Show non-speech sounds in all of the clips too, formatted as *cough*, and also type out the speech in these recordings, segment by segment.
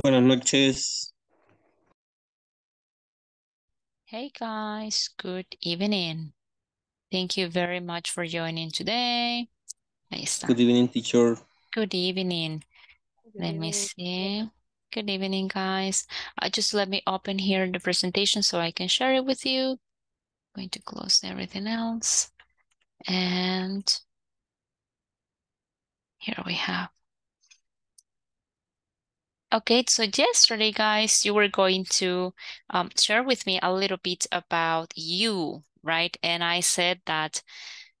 Buenas noches. Hey guys, good evening. Thank you very much for joining today. Good evening, teacher. Good evening. Good let evening. me see. Good evening, guys. Uh, just let me open here the presentation so I can share it with you. I'm going to close everything else. And here we have Okay, so yesterday, guys, you were going to um, share with me a little bit about you, right? And I said that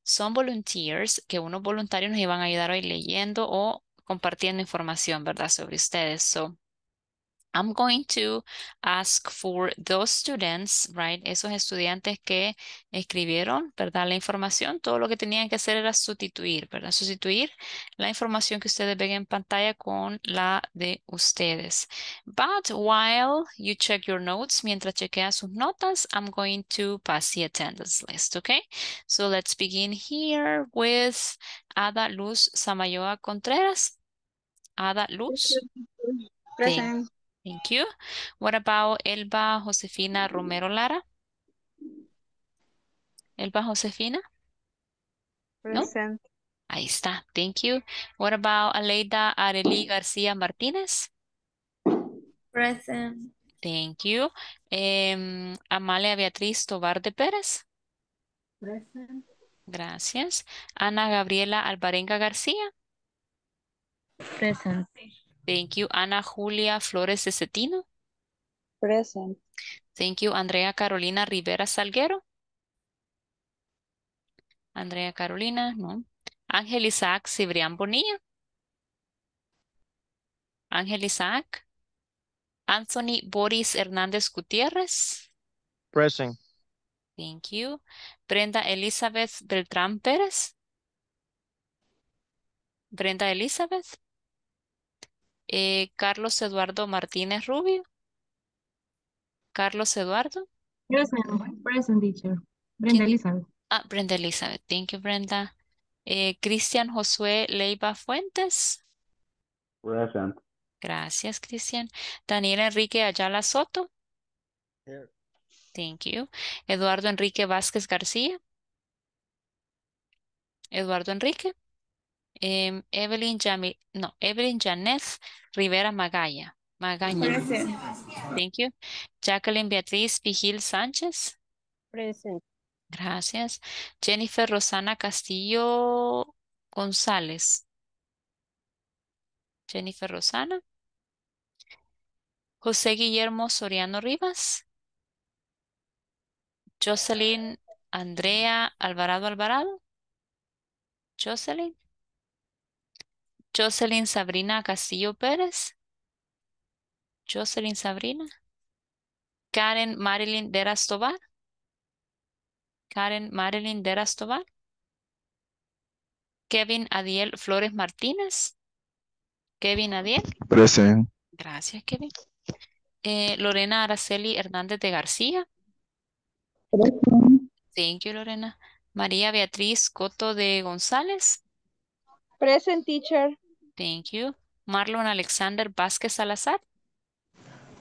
some volunteers, que unos voluntarios nos iban a ayudar hoy leyendo o compartiendo información, ¿verdad? Sobre ustedes. So I'm going to ask for those students, right? Esos estudiantes que escribieron, ¿verdad? La información, todo lo que tenían que hacer era sustituir, ¿verdad? Sustituir la información que ustedes ven en pantalla con la de ustedes. But while you check your notes, mientras chequean sus notas, I'm going to pass the attendance list, okay? So let's begin here with Ada Luz Samayoa Contreras. Ada Luz. Present. Thank you. What about Elba Josefina Romero Lara? Elba Josefina? Present. Ahí está. Thank you. What about Aleida Areli García Martínez? Present. Thank you. Em, Amalia Beatriz Tobar de Pérez. Present. Gracias. Ana Gabriela Alvarenga García. Present. Thank you, Ana Julia Flores de Cetino. Present. Thank you, Andrea Carolina Rivera Salguero. Andrea Carolina, no. Ángel Isaac Cibrián Bonilla. Ángel Isaac. Anthony Boris Hernández Gutiérrez. Present. Thank you. Brenda Elizabeth Beltrán Pérez. Brenda Elizabeth. Eh, Carlos Eduardo Martínez Rubio. Carlos Eduardo. Yes, Present teacher. Brenda Elizabeth. Ah, Brenda Elizabeth. Thank you, Brenda. Eh, Cristian Josué Leiva Fuentes. Present. Gracias, Cristian. Daniel Enrique Ayala Soto. Thank you. Eduardo Enrique Vázquez García. Eduardo Enrique. Em, Evelyn no, Evelyn Janet Rivera Magalla. Magaña. Thank you. Jacqueline Beatriz Vigil Sánchez. Present. Gracias. Jennifer Rosana Castillo González. Jennifer Rosana. José Guillermo Soriano Rivas. Jocelyn Andrea Alvarado Alvarado. Jocelyn. Jocelyn Sabrina Castillo Pérez. Jocelyn Sabrina. Karen Marilyn Derastobar, Karen Marilyn Derastobar, Kevin Adiel Flores Martínez. Kevin Adiel. Present. Gracias, Kevin. Eh, Lorena Araceli Hernández de García. Present. Thank you, Lorena. María Beatriz Coto de González. Present, teacher. Thank you. Marlon Alexander Vázquez Salazar.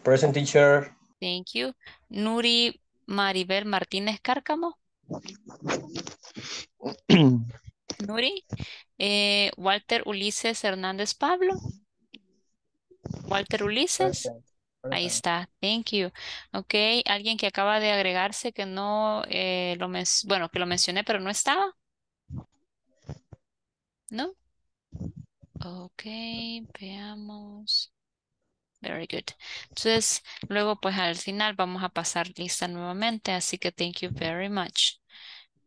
Present teacher. Thank you. Nuri Maribel Martínez Cárcamo. *clears throat* Nuri. Eh, Walter Ulises Hernández Pablo. Walter Ulises. Ahí está. Thank you. Ok. Alguien que acaba de agregarse que no eh, bueno, que lo mencioné, pero no estaba. ¿No? Ok, veamos. Very good. Entonces, luego pues al final vamos a pasar lista nuevamente, así que thank you very much.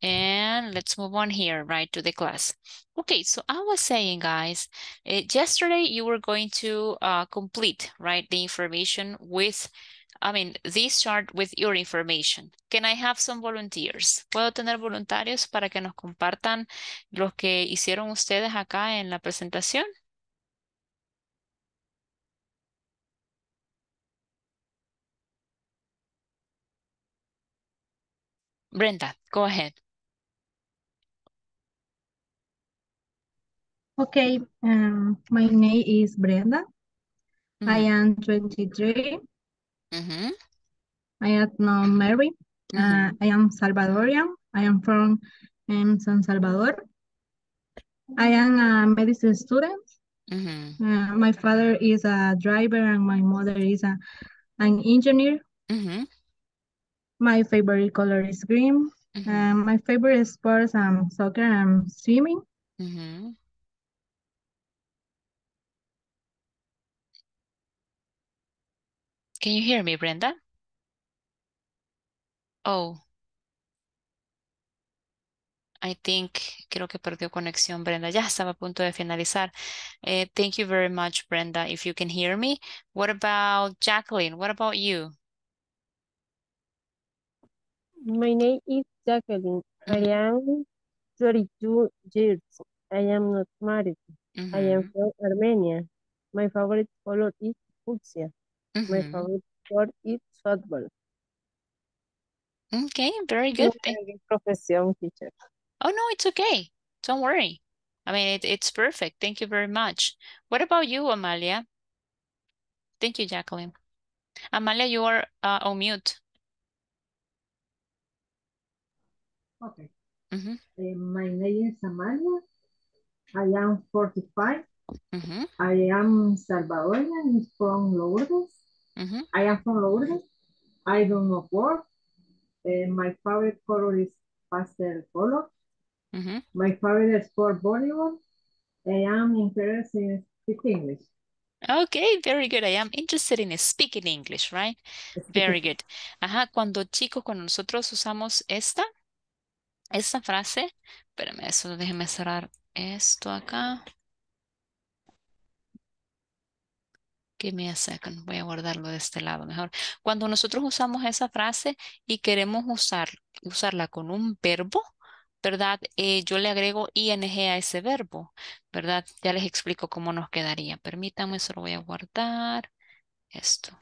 And let's move on here, right, to the class. Okay, so I was saying, guys, uh, yesterday you were going to uh, complete, right, the information with I mean, this chart with your information. Can I have some volunteers? ¿Puedo tener voluntarios para que nos compartan los que hicieron ustedes acá en la presentación? Brenda, go ahead. Okay, um, my name is Brenda. I mm-hmm. am 23 Mm -hmm. I am not Mm -hmm. uh, mm-hmm. I am Salvadorian. I am from um, San Salvador. I am a medicine student. Mm -hmm. uh, my father is a driver and my mother is a, an engineer. Mm -hmm. My favorite color is green. Mm -hmm. um, my favorite sports are um, soccer and swimming. Mm-hmm. Can you hear me, Brenda? Oh. I think, creo que perdió conexión Brenda. Ya estaba a punto de finalizar. Uh, thank you very much, Brenda, if you can hear me. What about Jacqueline? What about you? My name is Jacqueline. I am 32 years. I am not married. Mm -hmm. I am mm-hmm. from Armenia. My favorite color is fuchsia. My favorite sport is football. Okay, very good. Profession teacher. Oh no, it's okay. Don't worry. I mean, it, it's perfect. Thank you very much. What about you, Amalia? Thank you, Jacqueline. Amalia, you are uh, on mute. Okay. Mm -hmm. uh, my name is Amalia. I am 45. Mm -hmm. I am Salvadorian from Lourdes. I am from Lourdes. I don't know what, eh, my favorite color is pastel color. My favorite sport volleyball. I am interested in speaking English. Okay, very good. I am interested in speaking English, right? Very *laughs* good. Ajá, cuando chicos, con nosotros usamos esta, esta frase, espérame, eso déjeme cerrar esto acá. Give me a Voy a guardarlo de este lado mejor. Cuando nosotros usamos esa frase y queremos usar, usarla con un verbo, ¿verdad? Eh, yo le agrego ing a ese verbo, ¿verdad? Ya les explico cómo nos quedaría. Permítanme, solo voy a guardar esto.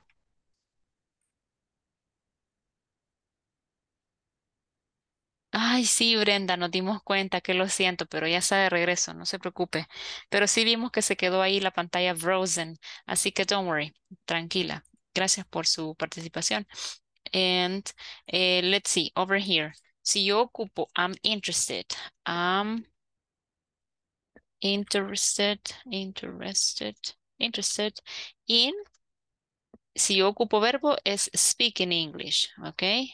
Ay, sí, Brenda, nos dimos cuenta que lo siento, pero ya está de regreso, no se preocupe. Pero sí vimos que se quedó ahí la pantalla frozen, así que don't worry, tranquila. Gracias por su participación. And eh, let's see, over here. Si yo ocupo I'm interested, I'm interested, interested, interested in. Si yo ocupo verbo es speak in English, okay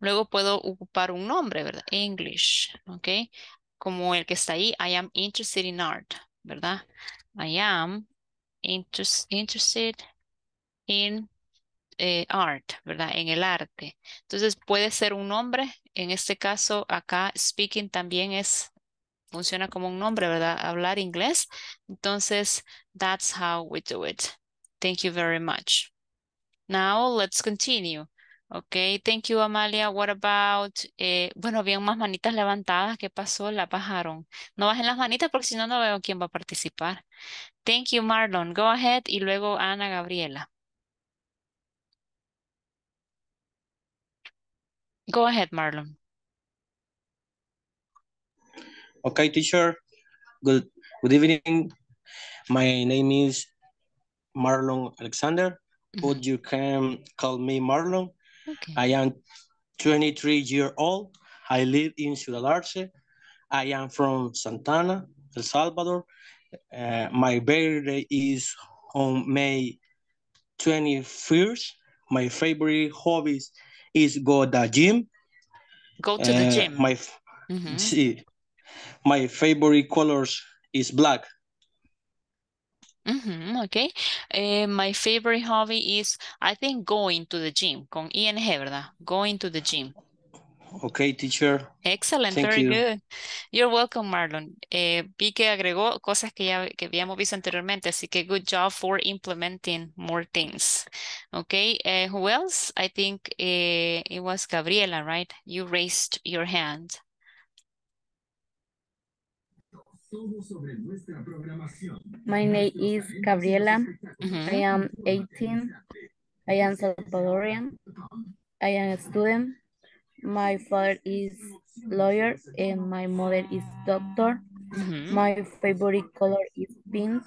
Luego puedo ocupar un nombre, ¿verdad? English, ¿ok? Como el que está ahí, I am interested in art, ¿verdad? I am interested in eh, art, ¿verdad? En el arte. Entonces puede ser un nombre. En este caso, acá speaking también es, funciona como un nombre, ¿verdad? Hablar inglés. Entonces, that's how we do it. Thank you very much. Now, let's continue. Okay, thank you, Amalia. What about, eh, bueno, bien más manitas levantadas. ¿Qué pasó? La bajaron. No bajen las manitas porque si no, no veo quién va a participar. Thank you, Marlon. Go ahead y luego Ana Gabriela. Go ahead, Marlon. Okay, teacher. Good, evening. My name is Marlon Alexander, but you can call me Marlon. Okay. I am 23 year old. I live in Ciudad Arce. I am from Santana, El Salvador. Uh, my birthday is on May 21st. My favorite hobbies is go to the gym. Go to uh, the gym. My, mm -hmm. see, my favorite colors is black hmm okay. Eh, my favorite hobby is, I think, going to the gym. Con ING, ¿verdad? Going to the gym. Okay, teacher. Excellent, Thank very you. good. You're welcome, Marlon. Eh, vi que agregó cosas que ya que habíamos visto anteriormente, así que good job for implementing more things. Okay, eh, who else? I think eh, it was Gabriela, right? You raised your hand. My name is Gabriela. Mm -hmm. I am 18. I am Salvadorian. I am a student. My father is lawyer and my mother is doctor. Mm -hmm. My favorite color is pink.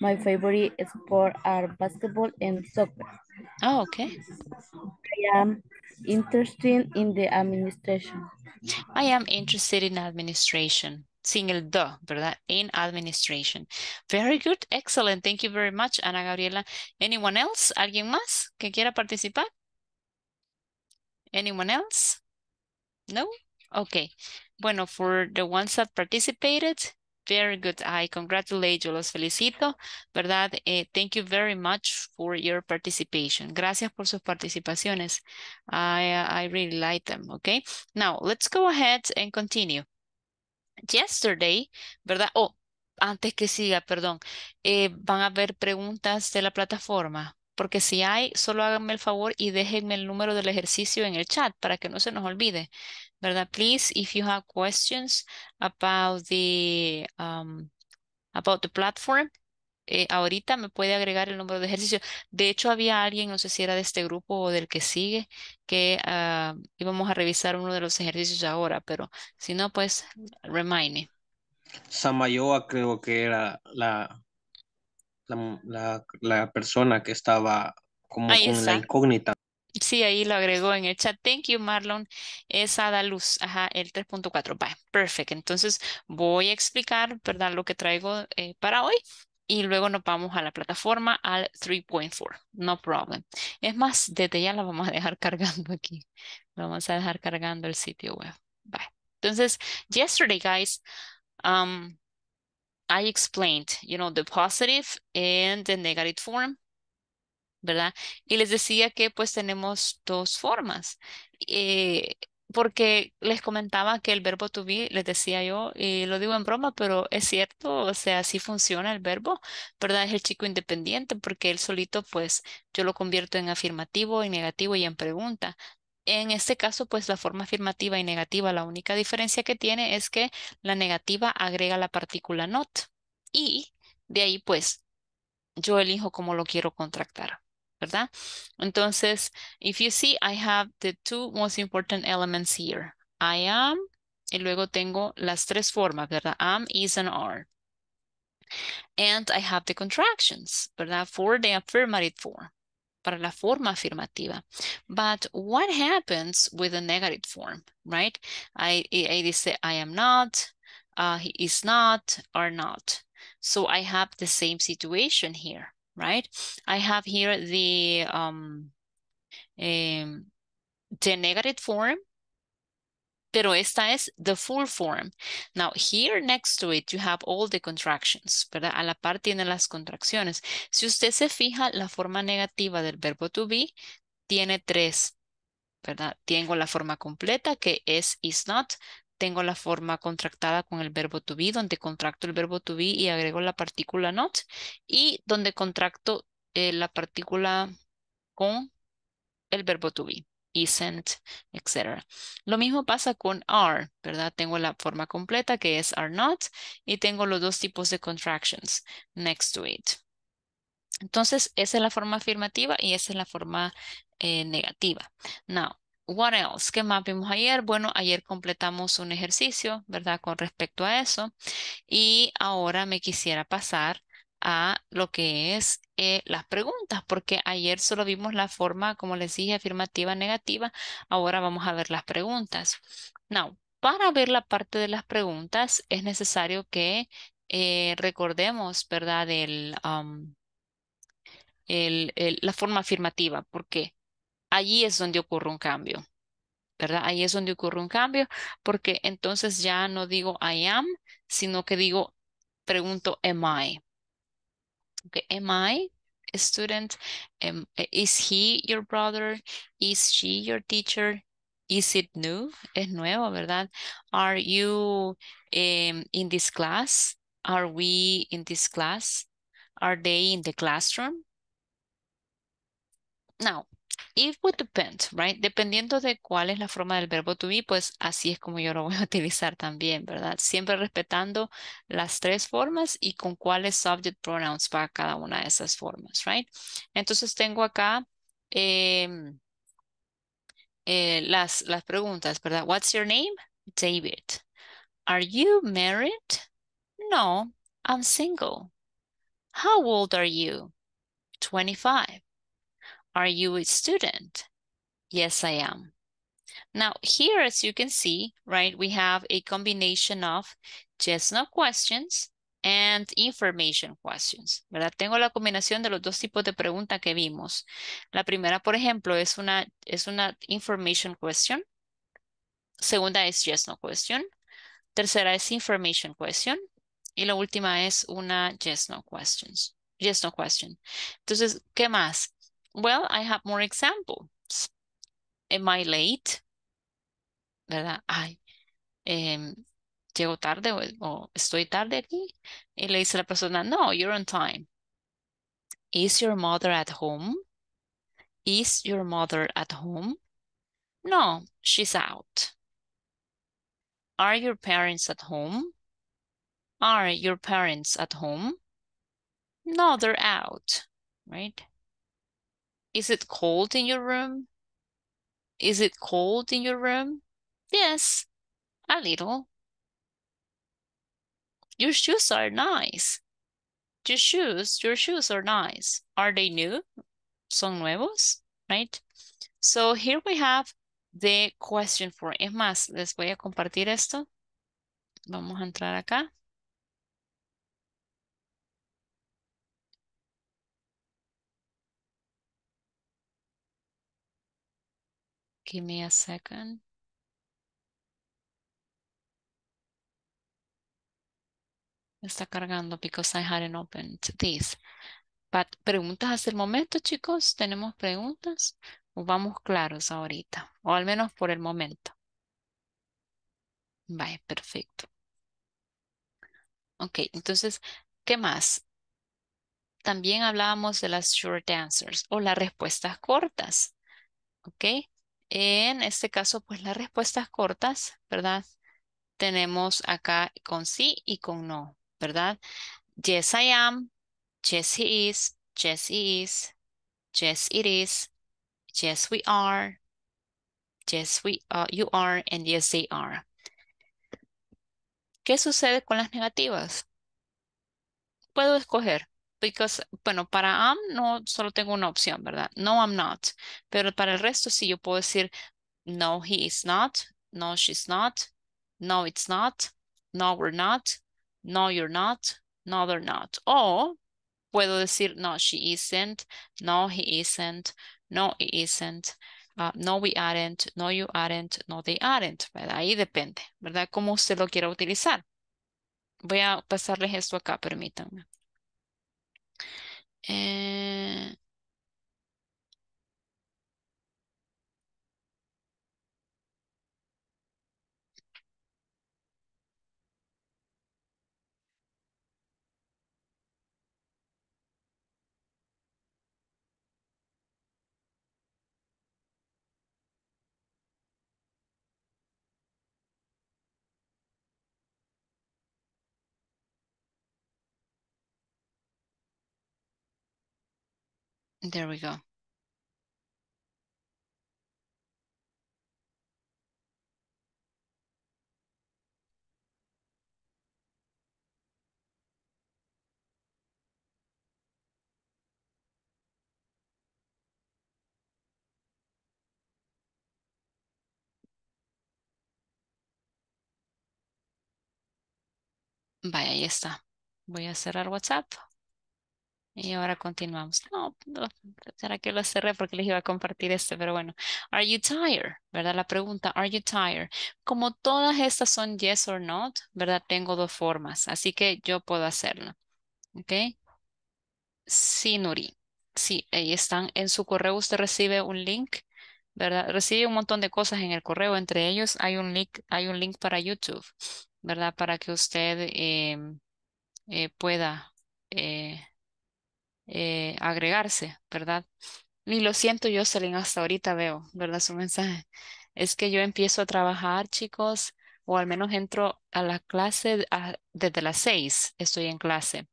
My favorite sport are basketball and soccer. Oh, okay. I am interested in the administration. I am interested in administration single do, ¿verdad? In administration. Very good, excellent. Thank you very much, Ana Gabriela. Anyone else? ¿Alguien más que quiera participar? Anyone else? No? Okay. Bueno, for the ones that participated, very good. I congratulate you, los felicito, ¿verdad? Eh, thank you very much for your participation. Gracias por sus participaciones. I, I really like them, okay? Now, let's go ahead and continue. yesterday, ¿verdad? Oh, antes que siga, perdón, eh, van a haber preguntas de la plataforma. Porque si hay, solo háganme el favor y déjenme el número del ejercicio en el chat para que no se nos olvide, ¿verdad? Please, if you have questions about the, um, about the platform, eh, ahorita me puede agregar el número de ejercicio. De hecho, había alguien, no sé si era de este grupo o del que sigue, que ah, íbamos a revisar uno de los ejercicios ahora, pero si no, pues, remind me. Samayoa creo que era la, la, persona que estaba como en la incógnita. Sí, ahí lo agregó en el chat. Thank you, Marlon. Es Adaluz, ajá, el 3.4. perfecto, perfect. Entonces voy a explicar, ¿verdad? Lo que traigo eh, para hoy y luego nos vamos a la plataforma al 3.4, no problem. Es más, desde ya la vamos a dejar *laughs* cargando aquí. vamos a dejar cargando el sitio web. Bye. Entonces, yesterday, guys, um, I explained, you know, the positive and the negative form, ¿verdad? Y les decía que pues tenemos dos formas. Eh, porque les comentaba que el verbo to be, les decía yo, y lo digo en broma, pero es cierto, o sea, así funciona el verbo, ¿verdad? Es el chico independiente, porque él solito, pues, yo lo convierto en afirmativo, y negativo y en pregunta. En este caso, pues la forma afirmativa y negativa, la única diferencia que tiene es que la negativa agrega la partícula not y de ahí, pues, yo elijo cómo lo quiero contractar. ¿verdad? Entonces, if you see, I have the two most important elements here. I am, y luego tengo las tres formas, ¿verdad? Am, is, and are. And I have the contractions, ¿verdad? For the affirmative form, para la forma afirmativa. But what happens with the negative form, right? I, I, I say I am not, uh, he is not, are not. So I have the same situation here. right? I have here the um, em, the negative form, pero esta es the full form. Now, here next to it, you have all the contractions, ¿verdad? A la par tiene las contracciones. Si usted se fija, la forma negativa del verbo to be tiene tres, ¿verdad? Tengo la forma completa que es is not, tengo la forma contractada con el verbo to be, donde contracto el verbo to be y agrego la partícula not, y donde contracto eh, la partícula con el verbo to be, isn't, etc. Lo mismo pasa con are, ¿verdad? Tengo la forma completa que es are not y tengo los dos tipos de contractions next to it. Entonces, esa es la forma afirmativa y esa es la forma eh, negativa. Now, what else? ¿Qué más vimos ayer? Bueno, ayer completamos un ejercicio, ¿verdad? Con respecto a eso. Y ahora me quisiera pasar a lo que es eh, las preguntas, porque ayer solo vimos la forma, como les dije, afirmativa, negativa. Ahora vamos a ver las preguntas. Now, para ver la parte de las preguntas es necesario que eh, recordemos, ¿verdad? Um, la forma afirmativa. ¿Por qué? allí es donde ocurre un cambio, ¿verdad? Ahí es donde ocurre un cambio, porque entonces ya no digo I am, sino que digo, pregunto, am I? Okay, am I a student? Eh, is he your brother? Is she your teacher? Is it new? Es nuevo, ¿verdad? Are you em, in this class? Are we in this class? Are they in the classroom? Now, It would depend, right? Dependiendo de cuál es la forma del verbo to be, pues así es como yo lo voy a *laughs* utilizar también, ¿verdad? Siempre respetando las tres formas y con cuáles subject pronouns para cada una de esas formas, right? Entonces tengo acá em, eh, las, las preguntas, ¿verdad? What's your name? David. Are you married? No, I'm single. How old are you? 25. Are you a student? Yes, I am. Now here, as you can see, right, we have a combination of yes, no questions and information questions, ¿verdad? Tengo la combinación de los dos tipos de preguntas que vimos. La primera, por ejemplo, es una, es una information question. Segunda es yes, no question. Tercera es information question. Y la última es una yes, no questions. Yes, no question. Entonces, ¿qué más? Well, I have more examples. Am I late? ¿Verdad? Ay, eh, llego tarde o, o, estoy tarde aquí. Y le dice la persona, no, you're on time. Is your mother at home? Is your mother at home? No, she's out. Are your parents at home? Are your parents at home? No, they're out, right? Is it cold in your room? Is it cold in your room? Yes, a little. Your shoes are nice. Your shoes, your shoes are nice. Are they new? Son nuevos, right? So here we have the question for. Es más, les voy a compartir esto. Vamos a entrar acá. Give me a second. Está cargando because I hadn't opened this. But, ¿Preguntas hasta el momento, chicos? ¿Tenemos preguntas? ¿O vamos claros ahorita? O al menos por el momento. Vale, perfecto. Ok, entonces, ¿qué más? También hablábamos de las short answers o las respuestas cortas. ¿Ok? En este caso, pues las respuestas cortas, ¿verdad? Tenemos acá con sí y con no, ¿verdad? Yes, I am. Yes, he is. Yes, he is. Yes, it is. Yes, we are. Yes, we, are. you are. And yes, they are. ¿Qué sucede con las negativas? Puedo escoger because, bueno, para am no solo tengo una opción, ¿verdad? No, I'm not. Pero para el resto sí yo puedo decir no, he is not, no, she's not, no, it's not, no, we're not, no, you're not, no, they're not. O puedo decir no, she isn't, no, he isn't, no, he isn't, uh, no, we aren't, no, you aren't, no, they aren't, Ahí depende, ¿verdad? Cómo usted lo quiera utilizar. Voy a pasarles esto acá, permítanme. and There we go. Vaya, ahí está. Voy a cerrar WhatsApp. Y ahora continuamos. No, será que lo cerré porque les iba a compartir este, pero bueno. Are you tired? ¿Verdad? La pregunta, are you tired? Como todas estas son yes or not, ¿verdad? Tengo dos formas, así que yo puedo hacerlo. ¿Ok? Sí, Nuri. Sí, ahí están. En su correo usted recibe un link, ¿verdad? Recibe un montón de cosas en el correo. Entre ellos hay un link, hay un link para YouTube, ¿verdad? Para que usted em, eh, pueda... Eh, eh, agregarse, ¿verdad? Y lo siento, yo Jocelyn, hasta ahorita veo, ¿verdad? Su mensaje. Es que yo empiezo a trabajar, chicos, o al menos entro a la clase desde las seis, estoy en clase.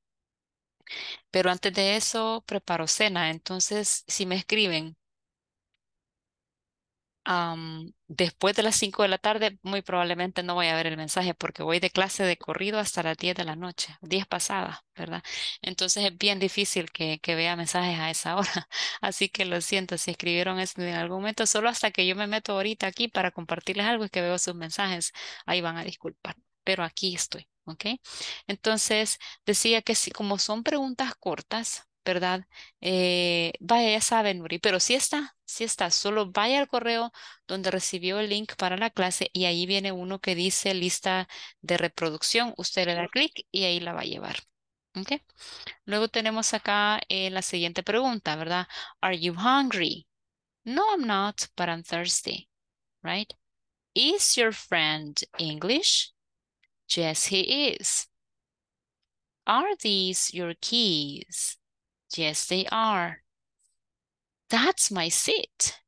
Pero antes de eso, preparo cena. Entonces, si me escriben, después de las 5 de la tarde, muy probablemente no voy a ver el mensaje porque voy de clase de corrido hasta las 10 de la noche, 10 pasadas, ¿verdad? Entonces es bien difícil que, vea mensajes a esa *laughs* hora. Así que lo siento, si escribieron eso en algún momento, solo hasta que yo me meto ahorita aquí para compartirles algo y que veo sus mensajes, ahí van a disculpar, pero aquí estoy. ¿ok? Entonces, decía que si, como son preguntas cortas, ¿verdad? Eh, vaya, ya saben, pero si está, si está. Solo vaya al correo donde recibió el link para la clase y ahí viene uno que dice lista de reproducción. Usted le da clic y ahí la va a llevar. ¿Okay? Luego tenemos acá eh, la siguiente pregunta, ¿verdad? Are you hungry? No, I'm not, but I'm thirsty, right? Is your friend English? Yes, he is. Are these your keys? Yes, they are. That's my seat.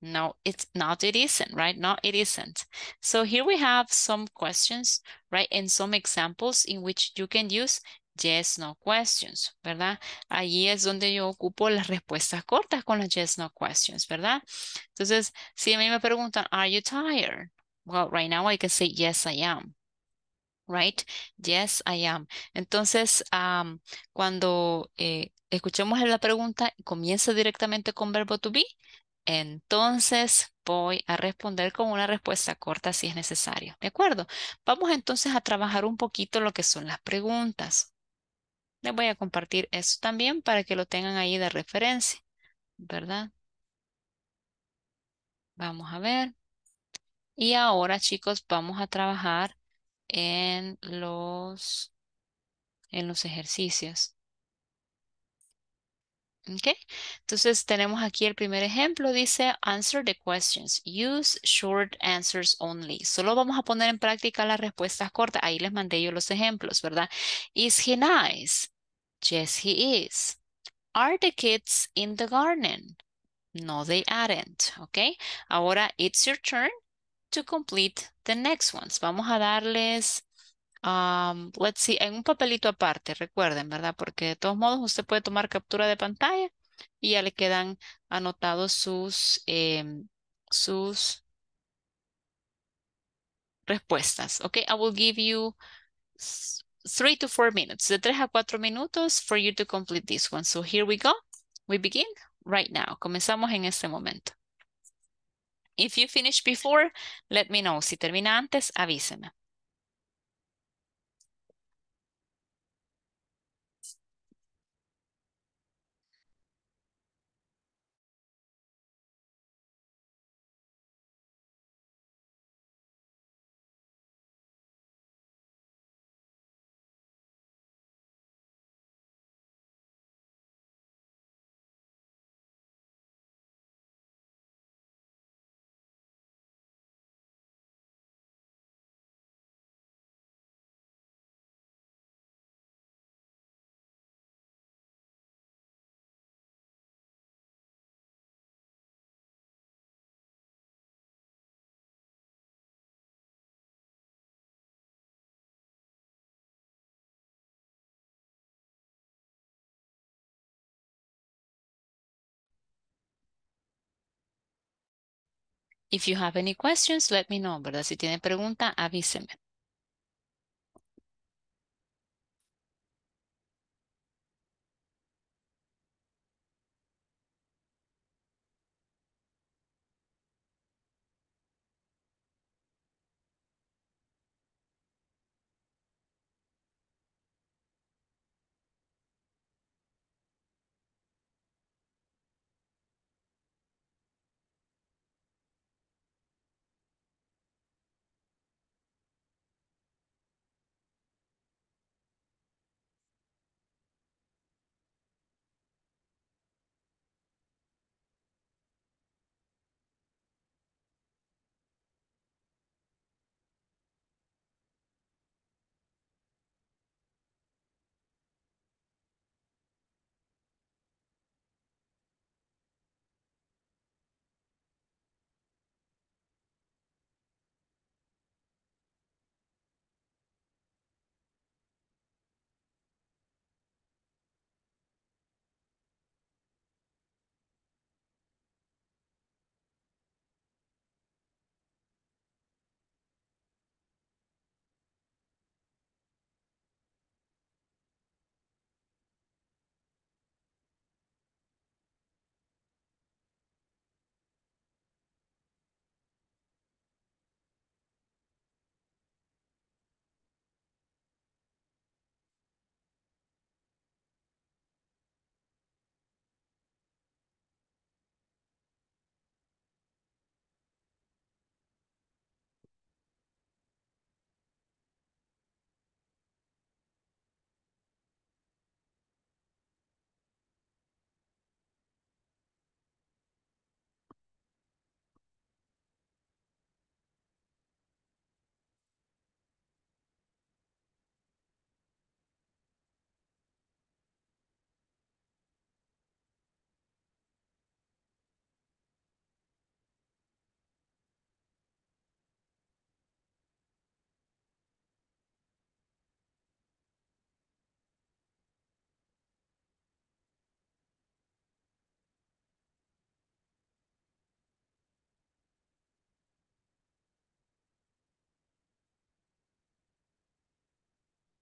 No, it's not, it isn't, right? No, it isn't. So here we have some questions, right? And some examples in which you can use yes, no questions, ¿verdad? Allí es donde yo ocupo las respuestas cortas con las yes, no questions, ¿verdad? Entonces, si a mí me preguntan, are you tired? Well, right now I can say, yes, I am. right? Yes, I am. Entonces, cuando eh, escuchemos la pregunta y comienza directamente con verbo to be, entonces voy a responder con una respuesta corta si es necesario. ¿De acuerdo? Vamos entonces a trabajar un poquito lo que son las preguntas. Les voy a compartir eso también para que lo tengan ahí de referencia, ¿verdad? Vamos a ver. Y ahora, chicos, vamos a trabajar en los, en los ejercicios. Okay. Entonces tenemos aquí el primer ejemplo, dice answer the questions, use short answers only. Solo vamos a poner en práctica las respuestas cortas. Ahí les mandé yo los ejemplos, ¿verdad? Is he nice? Yes, he is. Are the kids in the garden? No, they aren't. ¿Ok? Ahora, it's your turn to complete the next ones. Vamos a darles, um, let's see, en un papelito aparte, recuerden, ¿verdad? Porque de todos modos usted puede tomar captura de pantalla y ya le quedan anotados sus, em, sus respuestas. Ok, I will give you three to four minutes, de tres a cuatro minutos for you to complete this one. So here we go. We begin right now. Comenzamos en este momento. If you finish before, let me know. Si termina antes, avíseme. If you have any questions, let me know, ¿verdad? Si tiene pregunta, avíseme.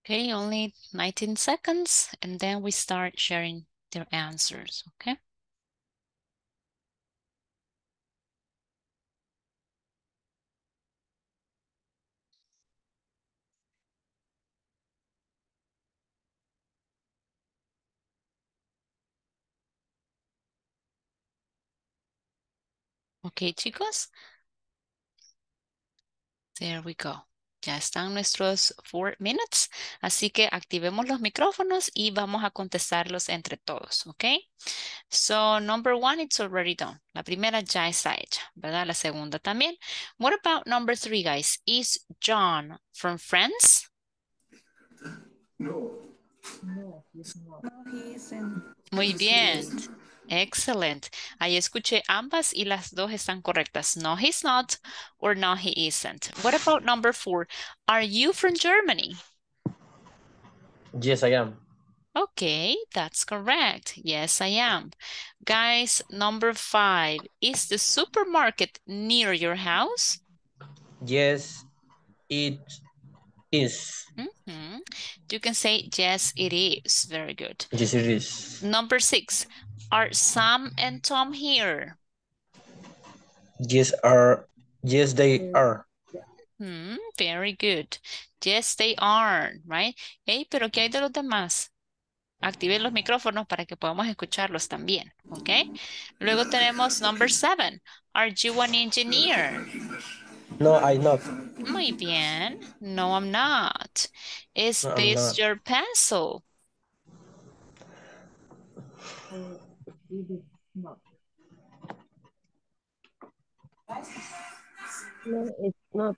Okay, only 19 seconds, and then we start sharing their answers, okay? Okay, chicos. There we go. Ya están nuestros four minutes, así que activemos los micrófonos y vamos a contestarlos entre todos, ¿ok? So, number one, it's already done. La primera ya está hecha, ¿verdad? La segunda también. What about number three, guys? Is John from Friends? No. No, he's not. No, he isn't. Muy bien. Excellent. Ahí escuché ambas y las dos están correctas. No, he's not or no, he isn't. What about number four? Are you from Germany? Yes, I am. Okay, that's correct. Yes, I am. Guys, number five. Is the supermarket near your house? Yes, it is. Mm -hmm. You can say, yes, it is. Very good. Yes, it is. Number six. Are Sam and Tom here? Yes, are. Yes, they mm. are. Mm, very good. Yes, they are, right? Hey, pero ¿qué hay de los demás? Activen los micrófonos para que podamos escucharlos también, ¿okay? Luego tenemos number seven. Are you an engineer? No, I'm not. Muy bien. No, I'm not. Is this your pencil? No, it's not.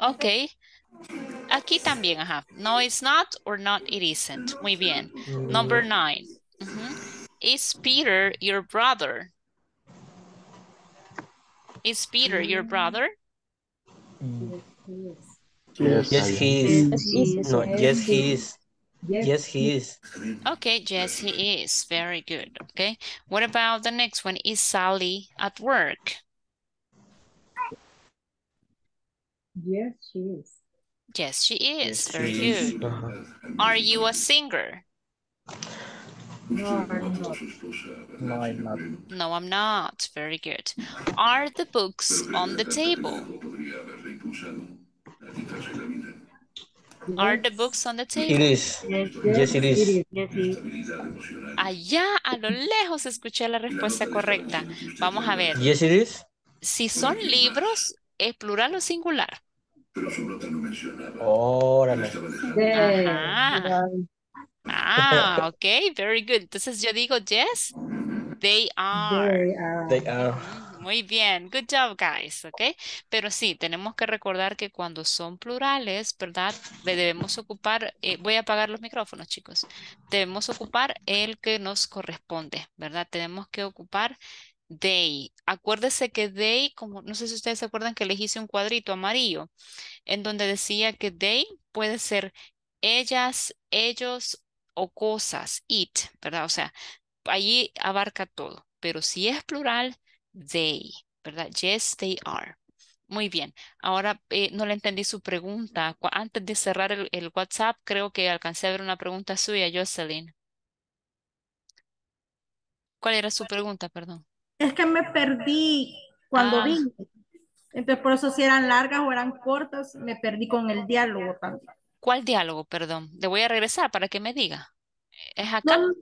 Ok. Aquí también, ajá. No, it's not or not, it isn't. Muy bien. Mm-hmm. Number nine. Uh mm-hmm. -huh. Is Peter your brother? Is Peter your brother? Mm. Yes, he is. Yes, he is. No, yes, he is. Yes, yes he is. Okay, yes, he is. Very good. Okay. What about the next one? Is Sally at work? Yes, she is. Yes, she is. Yes, Very she good. Is. Uh-huh. Are you a singer? No, I'm not. No, I'm not. Very good. Are the books on the table? Are the books on the table? It is. Yes, it, is. Allá, a lo lejos, escuché la respuesta correcta. Vamos a ver. Yes, it is. Si son libros, ¿es plural o singular? Pero su Órale. Ah, ok, very good. Entonces yo digo yes, They are. They are. Muy bien, good job guys, ¿ok? Pero sí, tenemos que recordar que cuando son plurales, ¿verdad? Debemos ocupar, eh, voy a apagar los micrófonos chicos, debemos ocupar el que nos corresponde, ¿verdad? Tenemos que ocupar they. Acuérdese que they, como no sé si ustedes se acuerdan que les hice un cuadrito amarillo en donde decía que they puede ser ellas, ellos o cosas, it, ¿verdad? O sea, allí abarca todo. Pero si es plural, they, ¿verdad? Yes, they are. Muy bien. Ahora eh, no le entendí su pregunta. Antes de cerrar el, WhatsApp, creo que alcancé a ver una pregunta suya, Jocelyn. ¿Cuál era su pregunta, perdón? Es que me perdí cuando ah. vi. Entonces, por eso si eran largas o eran cortas, me perdí con el diálogo también. ¿Cuál diálogo, perdón? Le voy a regresar para que me diga. ¿Es acá? No,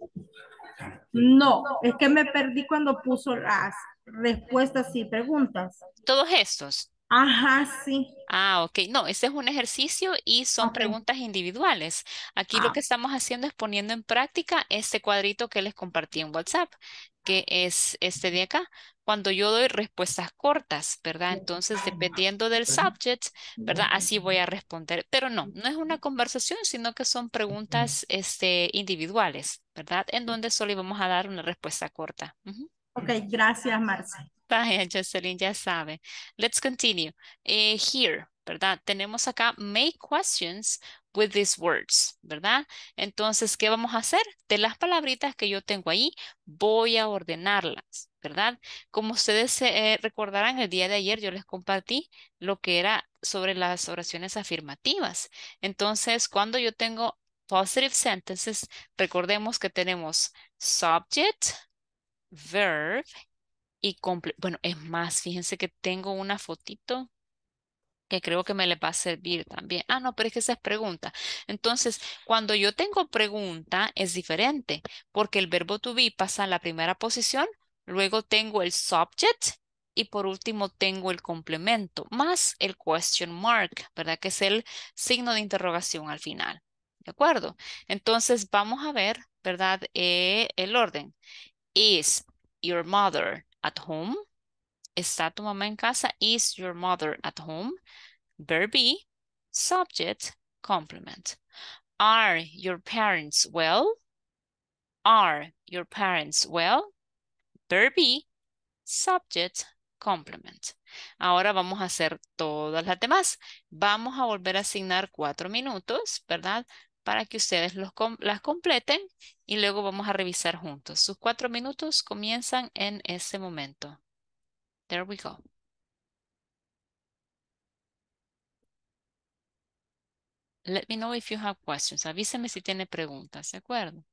no, es que me perdí cuando puso las respuestas y preguntas. Todos estos. Ajá, sí. Ah, ok. No, este es un ejercicio y son preguntas individuales. Aquí lo ah. que estamos haciendo es poniendo en práctica este cuadrito que les compartí en WhatsApp, que es este de acá, cuando yo doy respuestas cortas, ¿verdad? Entonces, ah. dependiendo del subject, ¿verdad? Así voy a responder. Pero no, no es una conversación, sino que son preguntas este, individuales, ¿verdad? En donde solo íbamos a dar una respuesta corta. Okay, gracias, Marcia. Jocelyn, ya sabe. Let's continue. Eh, here, ¿verdad? Tenemos acá make questions with these words, ¿verdad? Entonces, ¿qué vamos a hacer? De las palabritas que yo tengo ahí, voy a ordenarlas, ¿verdad? Como ustedes eh, recordarán, el día de ayer yo les compartí lo que era sobre las oraciones afirmativas. Entonces, cuando yo tengo positive sentences, recordemos que tenemos subject, verb y comple bueno, es más, fíjense que tengo una fotito que creo que me le va a servir también. Ah, no, pero es que esa es pregunta. Entonces, cuando yo tengo pregunta es diferente, porque el verbo to be pasa en la primera posición, luego tengo el subject y por último tengo el complemento, más el question mark, ¿verdad? Que es el signo de interrogación al final. ¿De acuerdo? Entonces, vamos a ver, ¿verdad? Eh, el orden. Is your mother at home? ¿Está tu mamá en casa? Is your mother at home? Verb be, subject, complement. Are your parents well? Are your parents well? Verb be, subject, complement. Ahora vamos a hacer todas las demás. Vamos a volver a asignar cuatro minutos, ¿verdad? para que ustedes las completen y luego vamos a revisar juntos. Sus cuatro minutos comienzan en ese momento. There we go. Let me know if you have questions. Avísame si tiene preguntas, ¿de acuerdo?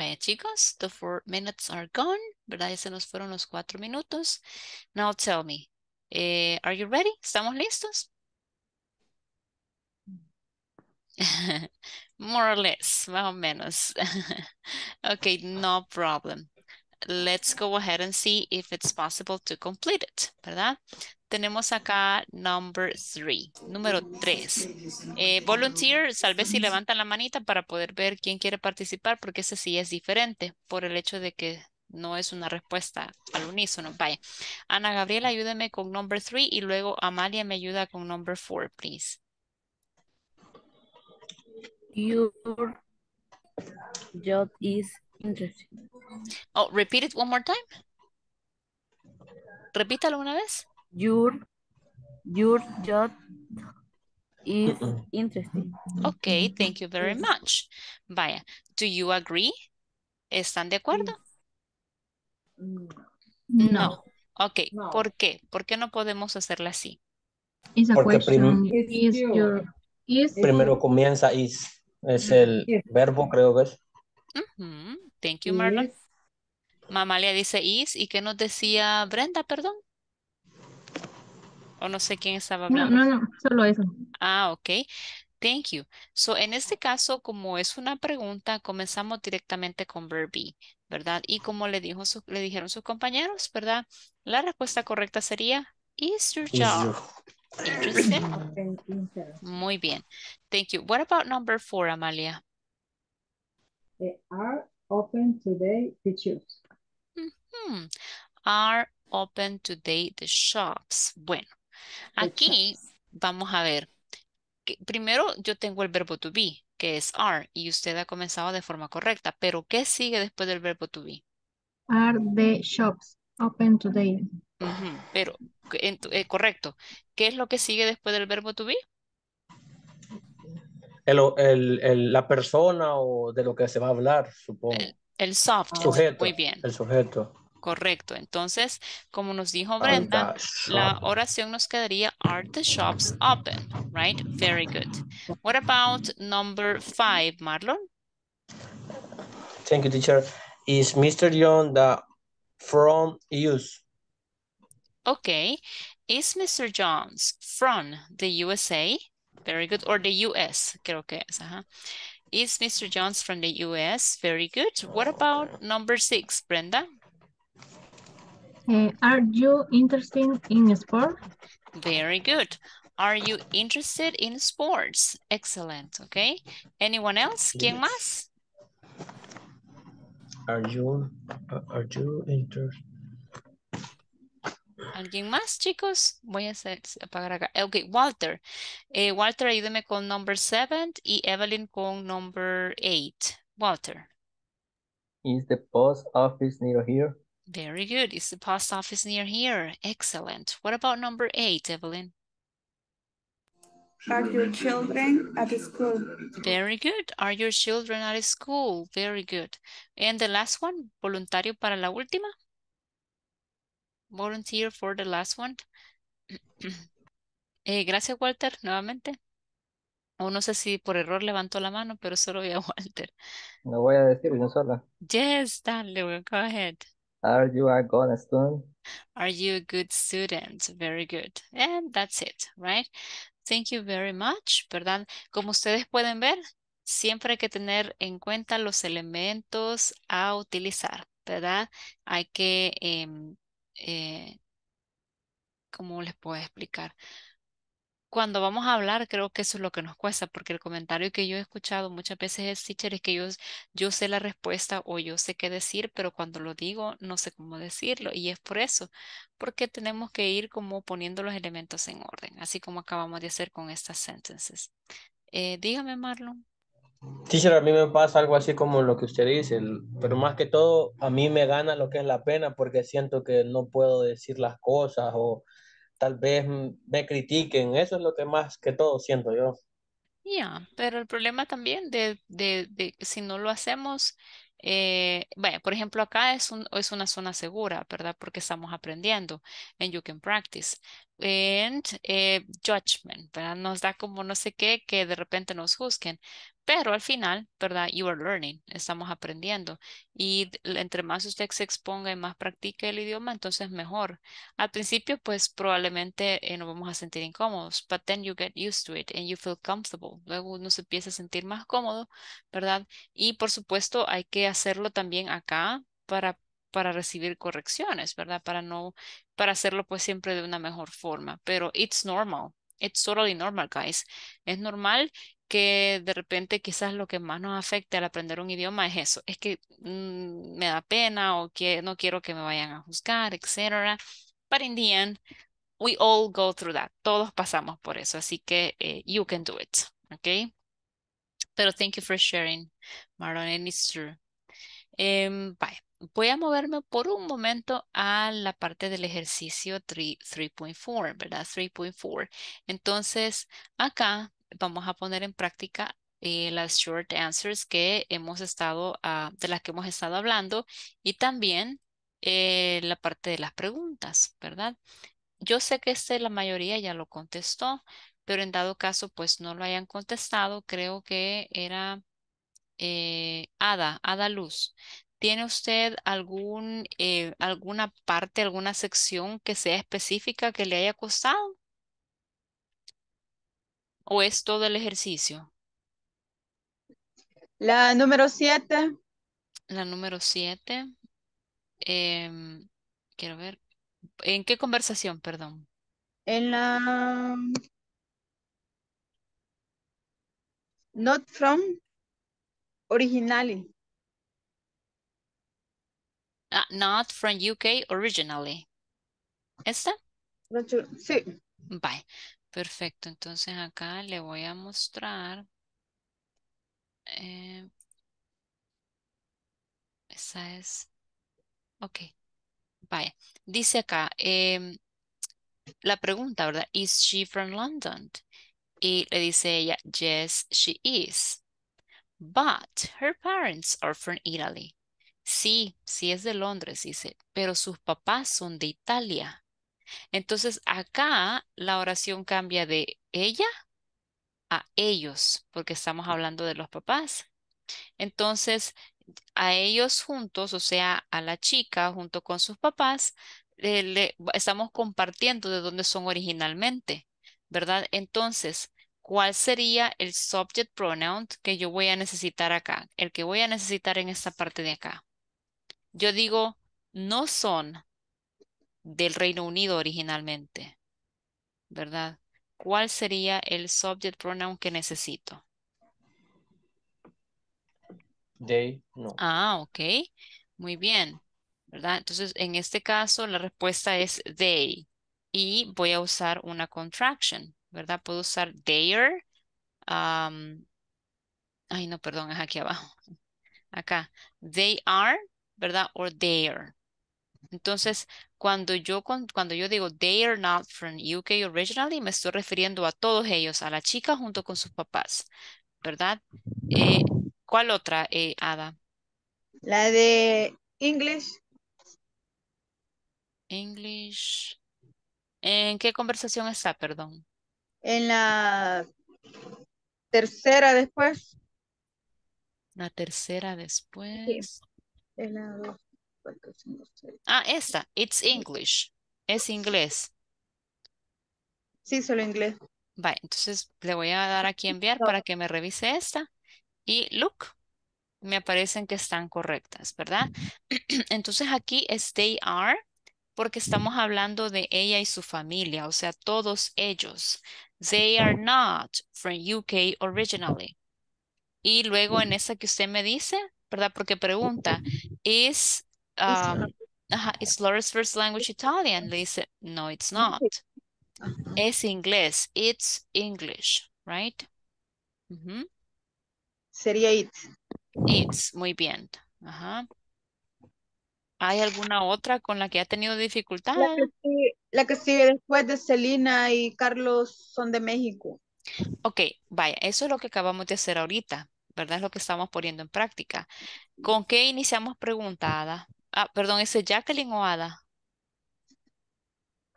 Bueno, chicos, the four minutes are gone, ¿verdad? Ya se nos fueron los cuatro minutos. Now tell me, eh, are you ready? ¿Estamos listos? *laughs* More or less, más o menos. *laughs* okay, no problem. Let's go ahead and see if it's possible to complete it, ¿verdad? tenemos acá number three, número tres. Eh, volunteer, tal si levantan la manita para poder ver quién quiere participar, porque ese sí es diferente por el hecho de que no es una respuesta al unísono. Vaya. Ana Gabriela, ayúdeme con number three y luego Amalia me ayuda con number four, please. Your job is interesting. Oh, repeat it one more time. Repítalo una vez. Your, your job is interesting. Okay, thank you very much. Vaya, do you agree? ¿Están de acuerdo? No. Ok, ¿por qué? ¿Por qué no podemos hacerla así? Porque primero comienza is. Es mm. el verbo, creo que es. Thank you, Marlon. Mamalia dice is. ¿Y qué nos decía Brenda, perdón? O no sé quién estaba hablando. No, no, solo eso. Ah, ok. Thank you. So, en este caso, como es una pregunta, comenzamos directamente con verb ¿verdad? Y como le, dijo le dijeron sus compañeros, ¿verdad? La respuesta correcta sería, is your job. *laughs* Muy bien. Thank you. What about number four, Amalia? They are open today the shops. Mm-hmm. Are open today the shops. Bueno, Aquí vamos a ver. primero yo tengo el verbo to be, que es are, y usted ha comenzado de forma correcta, pero ¿qué sigue después del verbo to be? Are the shops open today? pero, eh, correcto. ¿Qué es lo que sigue después del verbo to be? la persona o de lo que se va a hablar, supongo. El, soft. Sujeto, muy bien. El sujeto. Correcto. Entonces, como nos dijo Brenda, la oración nos quedaría, are the shops open? Right? Very good. What about number five, Marlon? Thank you, teacher. Is Mr. John the from U.S. Okay. Is Mr. Jones from the USA? Very good. Or the US, creo que es. Is Mr. Jones from the US? Very good. What about number six, Brenda? Uh, are you interested in sport? Very good. Are you interested in sports? Excellent, okay. Anyone else? ¿Quién más? Are you, uh, are you interested? ¿Alguien más, chicos? Voy a hacer, apagar acá. Eh, ok, Walter. Eh, Walter, ayúdeme con number 7 y Evelyn con number 8. Walter. Is the post office near here? Very good. Is the post office near here? Excellent. What about number eight, Evelyn? Are your children at school? Very good. Are your children at school? Very good. And the last one, voluntario para la última. Volunteer for the last one. *clears throat* eh, gracias, Walter, nuevamente. O oh, no sé si por error levantó la mano, pero solo vi a *laughs* Walter. No voy a decir, yo sola. Yes, dale, go ahead. Are you a good student? Are you a good student? Very good. And that's it, right? Thank you very much, ¿verdad? Como ustedes pueden ver, siempre hay que tener en cuenta los elementos a utilizar, ¿verdad? Hay que, eh, eh, ¿cómo les puedo explicar? cuando vamos a hablar, creo que eso es lo que nos cuesta, porque el comentario que yo he escuchado muchas veces es, teacher, es que yo, sé la respuesta o yo sé qué decir, pero cuando lo digo no sé cómo decirlo. Y es por eso, porque tenemos que ir como poniendo los elementos en orden, así como acabamos de hacer con estas sentences. Eh, dígame, Marlon. Teacher, a mí me pasa algo así como lo que usted dice, pero más que todo a mí me gana lo que es la pena porque siento que no puedo decir las cosas o tal vez mm, me critiquen. Eso es lo que más que todo siento yo. Ya, pero el problema también de, de, de si no lo hacemos, eh, bueno, por ejemplo, acá es, un, es una zona segura, ¿verdad? Porque estamos aprendiendo en You Can Practice. And eh, judgment, ¿verdad? Nos da como no sé qué, que de repente nos juzguen. Pero al final, ¿verdad? You are learning, estamos aprendiendo. Y entre más usted se exponga y más practique el idioma, entonces mejor. Al principio, pues probablemente eh, nos vamos a sentir incómodos, but then you get used to it and you feel comfortable. Luego uno se empieza a sentir más cómodo, ¿verdad? Y por supuesto, hay que hacerlo también acá para para recibir correcciones, ¿verdad? Para no, para hacerlo pues siempre de una mejor forma. Pero it's normal, it's totally normal, guys. Es normal que de repente quizás lo que más nos afecte al aprender un idioma es eso, es que mm, me da pena o que no quiero que me vayan a juzgar, etc. But in the end, we all go through that. Todos pasamos por eso, así que eh, you can do it, okay? Pero thank you for sharing, Marlon and it's true. bye. Voy a moverme por un momento a la parte del ejercicio 3.4, ¿verdad? 3.4. Entonces, acá vamos a poner en práctica eh, las short answers que hemos estado, ah, de las que hemos estado hablando y también eh, la parte de las preguntas, ¿verdad? Yo sé que este la mayoría ya lo contestó, pero en dado caso pues no lo hayan contestado, creo que era eh, Ada, Ada Luz. ¿Tiene usted algún, alguna parte, alguna sección que sea específica que le haya costado? o es todo el ejercicio? La número siete. La número siete. Em, quiero ver. ¿En qué conversación, perdón? En la... Not from originally. Ah, not from UK originally. ¿Esta? Sí. Bye. Perfecto, entonces acá le voy a mostrar eh, esa es. Ok. Vaya. Dice acá em, la pregunta, ¿verdad? ¿Is she from London? Y le dice ella, yes, she is. But her parents are from Italy. Sí, sí es de Londres, dice, pero sus papás son de Italia. Entonces acá la oración cambia de ella a ellos, porque estamos hablando de los papás. Entonces, a ellos juntos, o sea, a la chica junto con sus papás, eh, le estamos compartiendo de dónde son originalmente, ¿verdad? Entonces, ¿cuál sería el subject pronoun que yo voy a necesitar acá? El que voy a necesitar en esta parte de acá. Yo digo, no son del Reino Unido originalmente, ¿verdad? ¿Cuál sería el subject pronoun que necesito? They, no. Ah, ok. Muy bien, ¿verdad? Entonces, en este caso, la respuesta es they. Y voy a usar una contraction, ¿verdad? Puedo usar they're. ay, no, perdón, es aquí abajo. Acá. They are, ¿verdad? Or they're. Entonces, cuando yo, cuando yo digo they are not from UK originally, me estoy refiriendo a todos ellos, a la chica junto con sus papás, ¿verdad? Eh, ¿Cuál otra, eh, Ada? La de English. English. ¿En qué conversación está, perdón? En la tercera después. La tercera después. En la Ah, esta. It's English. Es inglés. Sí, solo inglés. Vale, entonces le voy a dar aquí enviar para que me revise esta. Y look, me aparecen que están correctas, ¿verdad? *clears throat* Entonces aquí es they are, porque estamos hablando de ella y su familia, o sea, todos ellos. They are not from UK originally. Y luego en esa que usted me dice, ¿verdad? Porque pregunta, ¿is ¿Es um, Laura's first language Italian? no, it's not. Es inglés, it's English, right? Sería it. It's, muy bien. Ajá. ¿Hay alguna otra con la que ha tenido dificultad? La que, sigue, después de Celina y Carlos son de México. Ok, vaya, eso es lo que acabamos de hacer ahorita, ¿verdad? Es lo que estamos poniendo en práctica. ¿Con qué iniciamos preguntada? Ah, perdón, ¿ese Jacqueline o Ada?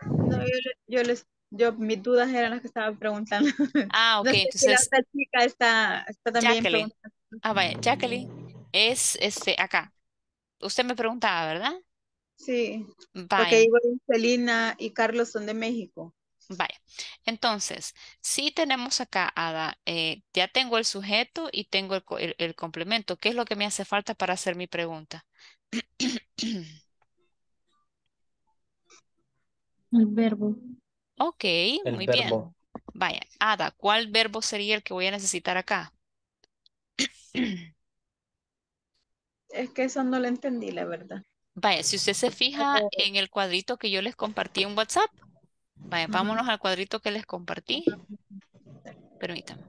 No, yo, yo, les, yo mis dudas eran las que estaba preguntando. *laughs* Ah, ok, entonces. chica está, también Jacqueline. Ah, vaya, Jacqueline es este acá. Usted me preguntaba, ¿verdad? Sí. Vaya. Porque igual y Carlos son de México. Vaya. Entonces, si sí tenemos acá, Ada, eh, ya tengo el sujeto y tengo el complemento. ¿Qué es lo que me hace falta para hacer mi pregunta? El verbo. Ok, muy bien. Vaya, Ada, ¿cuál verbo sería el que voy a necesitar acá? Es que eso no lo entendí, la verdad. Vaya, si usted se fija oh. en el cuadrito que yo les compartí en WhatsApp, vaya, vámonos al cuadrito que les compartí. Permítame.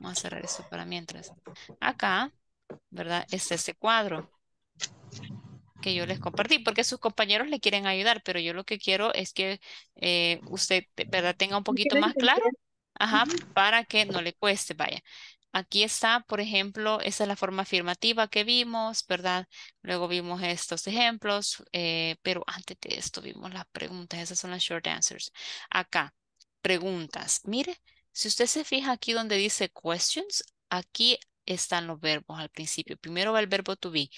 vamos a cerrar eso para mientras. Acá, ¿verdad? Es ese cuadro que yo les compartí, porque sus compañeros le quieren ayudar, pero yo lo que quiero es que eh, usted, ¿verdad?, tenga un poquito más claro, ajá, para que no le cueste, vaya. Aquí está, por ejemplo, esa es la forma afirmativa que vimos, ¿verdad? Luego vimos estos ejemplos, eh, pero antes de esto vimos las preguntas, esas son las short answers. Acá, preguntas. Mire, si usted se fija aquí donde dice questions, aquí están los verbos al principio. Primero va el verbo to be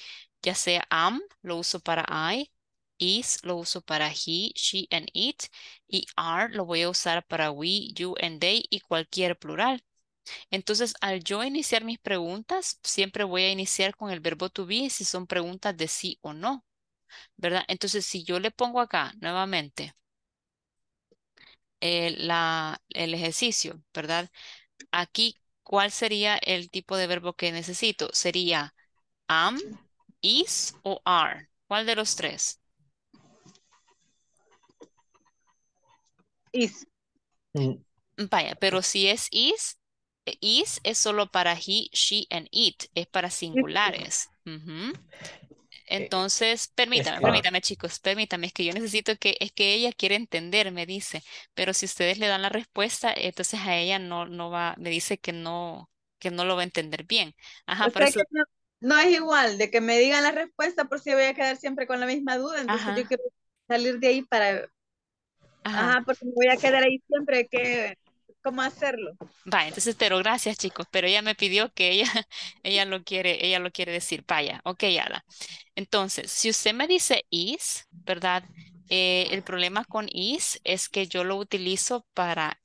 ya sea am, lo uso para I, is, lo uso para he, she, and it, y are lo voy a usar para we, you, and they y cualquier plural. Entonces, al yo iniciar mis preguntas, siempre voy a iniciar con el verbo to be si son preguntas de sí o no, ¿verdad? Entonces, si yo le pongo acá nuevamente el, eh, el ejercicio, ¿verdad? Aquí, ¿cuál sería el tipo de verbo que necesito? Sería am, is o are? ¿Cuál de los tres? Is. Mm. Vaya, pero si es is, eh, is es solo para he, she and it, es para singulares. Eh, entonces, permítame, permítame chicos, permítame, es que yo necesito que, es que ella quiere entender, me dice, pero si ustedes le dan la respuesta, entonces a ella no, no va, me dice que no, que no lo va a entender bien. Ajá, no es igual de que me digan la respuesta por si voy a quedar siempre con la misma duda. Entonces yo quiero salir de ahí para... Ajá. porque me voy a quedar ahí siempre que cómo hacerlo. Va, entonces, pero gracias, chicos. Pero ella me pidió que ella, *laughs* ella lo quiere, ella lo quiere decir. Vaya, ok, Ala. Entonces, si usted me dice is, ¿verdad? Eh, el problema con is es que yo lo utilizo para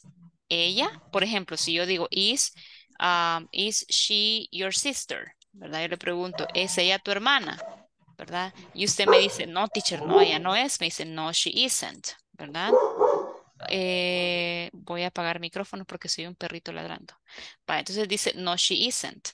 ella. Por ejemplo, si yo digo is, um, is she your sister? ¿verdad? Yo le pregunto, ¿es ella tu hermana? ¿Verdad? Y usted me dice, no, teacher, no, ella no es. Me dice, no, she isn't, ¿verdad? Eh, voy a apagar micrófono porque soy un perrito ladrando. entonces dice, no, she isn't.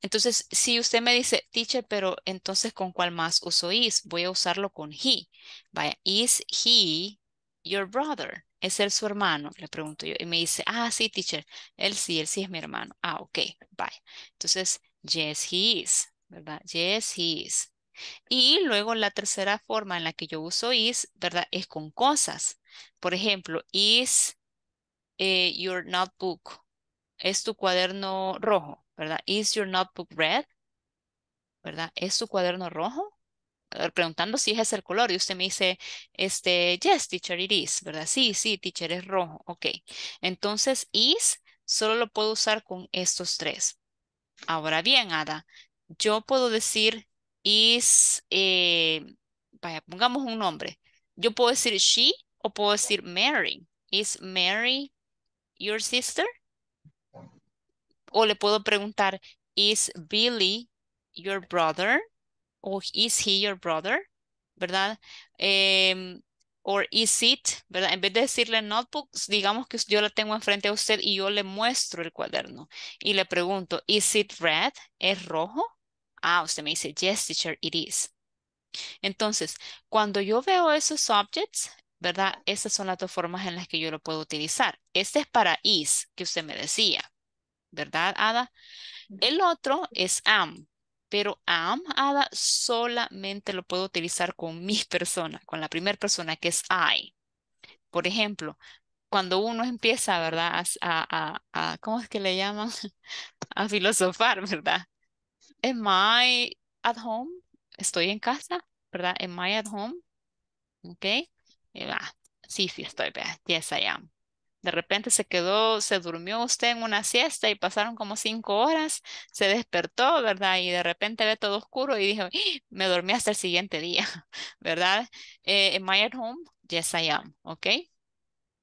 Entonces, si usted me dice, teacher, pero entonces ¿con cuál más uso is? Voy a usarlo con he. Vaya, is he your brother? ¿Es él su hermano? Le pregunto yo. Y me dice, ah, sí, teacher. Él sí, él sí es mi hermano. Ah, ok, bye. Entonces, yes, he is, ¿verdad? Yes, he is. Y luego la tercera forma en la que yo uso is, ¿verdad? Es con cosas. Por ejemplo, is eh, your notebook. Es tu cuaderno rojo, ¿verdad? Is your notebook red? ¿Verdad? ¿Es tu cuaderno rojo? Eh, preguntando si es el color y usted me dice, este, yes, teacher, it is, ¿verdad? Sí, sí, teacher, es rojo, ok. Entonces, is solo lo puedo usar con estos tres. Ahora bien, Ada, yo puedo decir is, eh, vaya, pongamos un nombre. Yo puedo decir she o puedo decir Mary. Is Mary your sister? O le puedo preguntar, is Billy your brother? o is he your brother, ¿verdad? Eh, or is it, ¿verdad? En vez de decirle notebooks, digamos que yo la tengo enfrente a usted y yo le muestro el cuaderno y le pregunto, is it red? ¿Es rojo? Ah, usted me dice, yes, teacher, it is. Entonces, cuando yo veo esos objects, ¿verdad? Esas son las dos formas en las que yo lo puedo utilizar. Este es para is, que usted me decía, ¿verdad, Ada? El otro es am, pero am Ada solamente lo puedo utilizar con mi *laughs* persona, con la primera persona que es I. Por ejemplo, cuando uno empieza, ¿verdad? A, ¿cómo es que le llaman? *laughs* A filosofar, ¿verdad? Am I at home? Estoy en casa, ¿verdad? Am I at home? ¿Ok? Sí, sí estoy, bien. Yes, I am. De repente se quedó, se durmió usted en una siesta y pasaron como cinco horas, se despertó, ¿verdad? Y de repente ve todo oscuro y dijo, ¡Ah!, me dormí hasta el siguiente día, *laughs* ¿verdad? am eh, I at home? Yes, I am, ¿ok?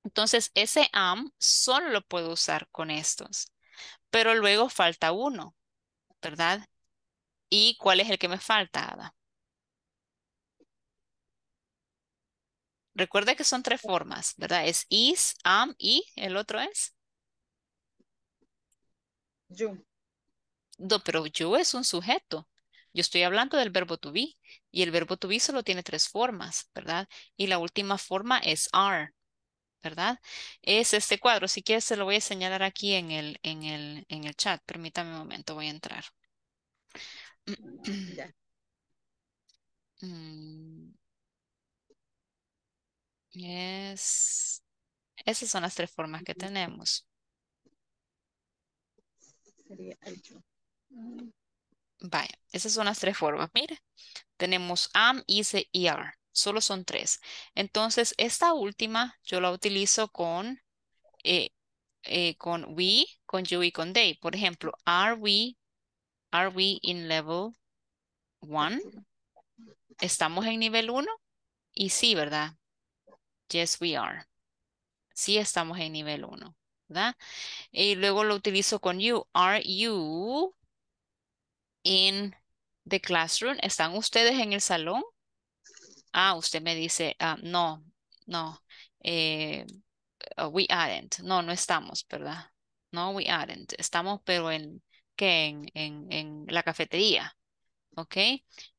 Entonces, ese am solo lo puedo usar con estos, pero luego falta uno, ¿verdad? ¿Y cuál es el que me falta, Recuerda que son tres formas, ¿verdad? Es is, am y el otro es. Yo. No, pero yo es un sujeto. Yo estoy hablando del verbo to be y el verbo to be solo tiene tres formas, ¿verdad? Y la última forma es are, ¿verdad? Es este cuadro. Si quieres se lo voy a señalar aquí en el, en el, en el chat. Permítame un momento, voy a entrar. Mm. Es... Esas son las tres formas que tenemos. Mm. Vaya, esas son las tres formas. Mire, tenemos am, is y are. Solo son tres. Entonces, esta última yo la utilizo con, eh, eh, con we, con you y con they. Por ejemplo, are we, are we in level one? Estamos en nivel uno. y sí, ¿verdad? Yes, we are. Sí estamos en nivel 1, ¿verdad? Y luego lo utilizo con you. Are you in the classroom? ¿Están ustedes en el salón? Ah, usted me dice, ah, no, no, eh, uh, we aren't. No, no estamos, ¿verdad? No, we aren't. Estamos, pero en, En, la cafetería. ¿Ok?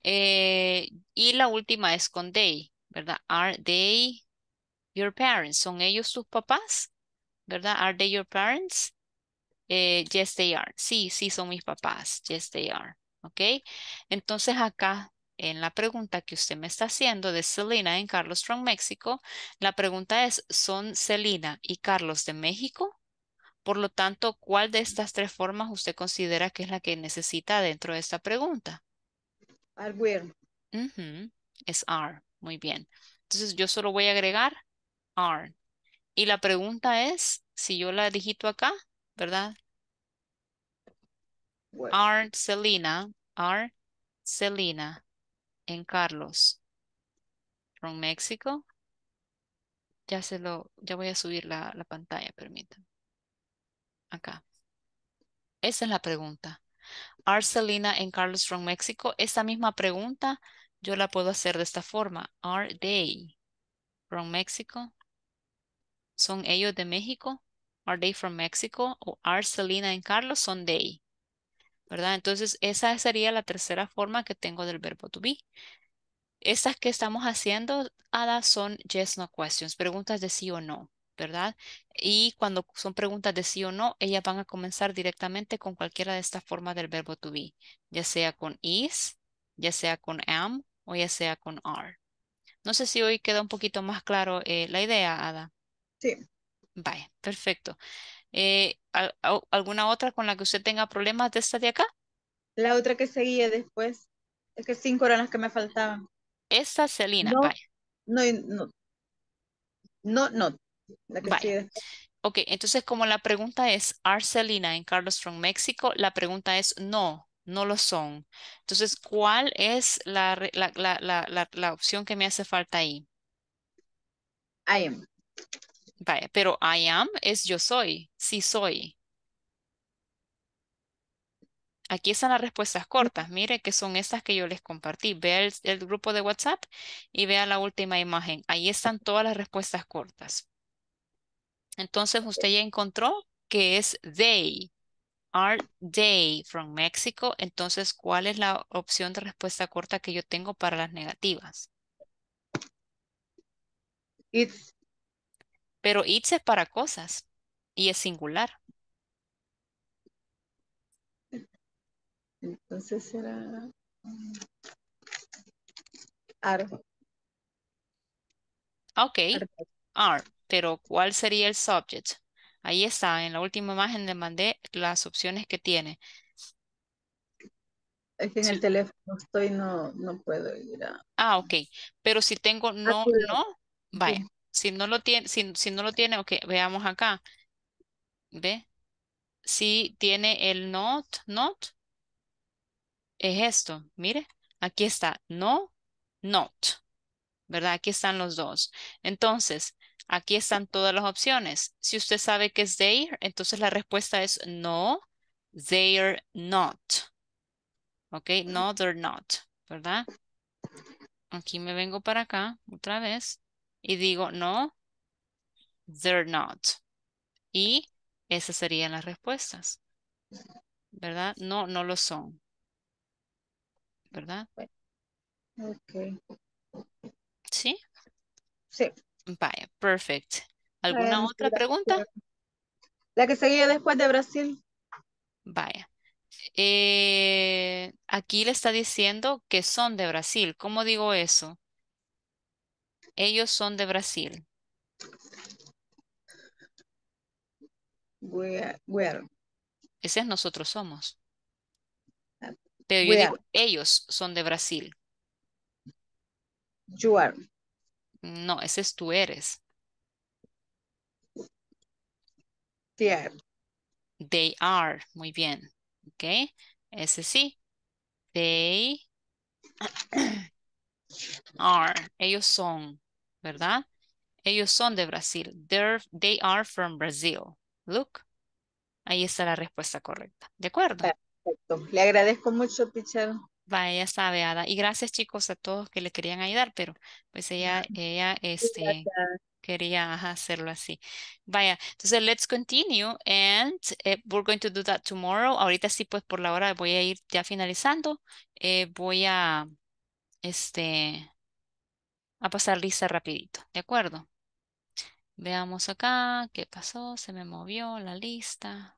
Eh, y la última es con they, ¿verdad? Are they Your parents, ¿son ellos tus papás? ¿Verdad? Are they your parents? Eh, yes, they are. Sí, sí, son mis papás. Yes, they are. ¿Ok? Entonces acá en la pregunta que usted me está haciendo de Selena en Carlos from México, la pregunta es, ¿son Selena y Carlos de México? Por lo tanto, ¿cuál de estas tres formas usted considera que es la que necesita dentro de esta pregunta? Are Es are. Muy bien. Entonces, yo solo voy a agregar y la pregunta es, si yo la digito acá, ¿verdad? Aren't Selina Selena, are en Carlos from Mexico. Ya se lo, ya voy a subir la, pantalla, permítanme. Acá. Esa es la pregunta. Are Selena en Carlos from Mexico? Esta misma pregunta yo la puedo hacer de esta forma. Are they from Mexico? ¿Son ellos de México? ¿Are they from Mexico? ¿O are Selena and Carlos? ¿Son they? ¿Verdad? Entonces, esa sería la tercera forma que tengo del verbo to be. Estas que estamos haciendo, Ada, son yes, no questions, preguntas de sí o no, ¿verdad? Y cuando son preguntas de sí o no, ellas van a comenzar directamente con cualquiera de estas formas del verbo to be, ya sea con is, ya sea con am o ya sea con are. No sé si hoy queda un poquito más claro eh, la idea, Ada. Sí. Vale, perfecto. Eh, ¿Alguna otra con la que usted tenga problemas de esta de acá? La otra que seguía después. Es que cinco eran las que me faltaban. Esta, Celina, no, No, no. No, La que Ok, entonces como la pregunta es, ¿Arcelina en Carlos from México? La pregunta es no, no lo son. Entonces, ¿cuál es la, la, la opción que me hace falta ahí? I am. Vaya, pero I am es yo soy, sí soy. Aquí están las respuestas cortas. Mire que son estas que yo les compartí. Vea el, grupo de WhatsApp y vea la última imagen. Ahí están todas las respuestas cortas. Entonces usted ya encontró que es they. Are they from Mexico? Entonces, ¿cuál es la opción de respuesta corta que yo tengo para las negativas? It's pero it's para cosas y es singular. Entonces será mm, are. Ok, R, Pero ¿cuál sería el subject? Ahí está, en la última imagen le mandé las opciones que tiene. Es que en el teléfono estoy, no, no puedo ir a... Ah, ok. Pero si tengo ah, no, no, vaya. Si no lo tiene, si, no lo tiene, ok, veamos acá. ¿Ve? Si tiene el not, not, es esto. Mire, aquí está no, not. ¿Verdad? Aquí están los dos. Entonces, aquí están todas las opciones. Si usted sabe que es there, entonces la respuesta es no, they're not. ¿Ok? No, they're not. ¿Verdad? Aquí me vengo para acá otra vez y digo, no, they're not. Y esas serían las respuestas. ¿Verdad? No, no lo son. ¿Verdad? Ok. ¿Sí? Sí. Vaya, perfect. ¿Alguna otra pregunta? La que seguía después de Brasil. Vaya. Eh, aquí le está diciendo que son de Brasil. ¿Cómo digo eso? Ellos son de Brasil. Ese es nosotros somos. Ah, Pero yo digo, ellos son de Brasil. You are. No, ese es tú eres. They are. They are. Muy bien. Ok. Ese sí. They *clears throat* are. Ellos son. ¿verdad? Ellos son de Brasil. they are from Brazil. Look. Ahí está la respuesta correcta. ¿De acuerdo? Perfecto. Le agradezco mucho, Pichero. Vaya, sabe, Ada. Y gracias, chicos, a todos que le querían ayudar, pero pues ella, ella, este, quería hacerlo así. Vaya, entonces, let's continue and eh, we're going to do that tomorrow. Ahorita sí, pues, por la hora voy a ir ya finalizando. Eh, voy a, este, a pasar lista rapidito, ¿de acuerdo? Veamos acá qué pasó, se me movió la lista.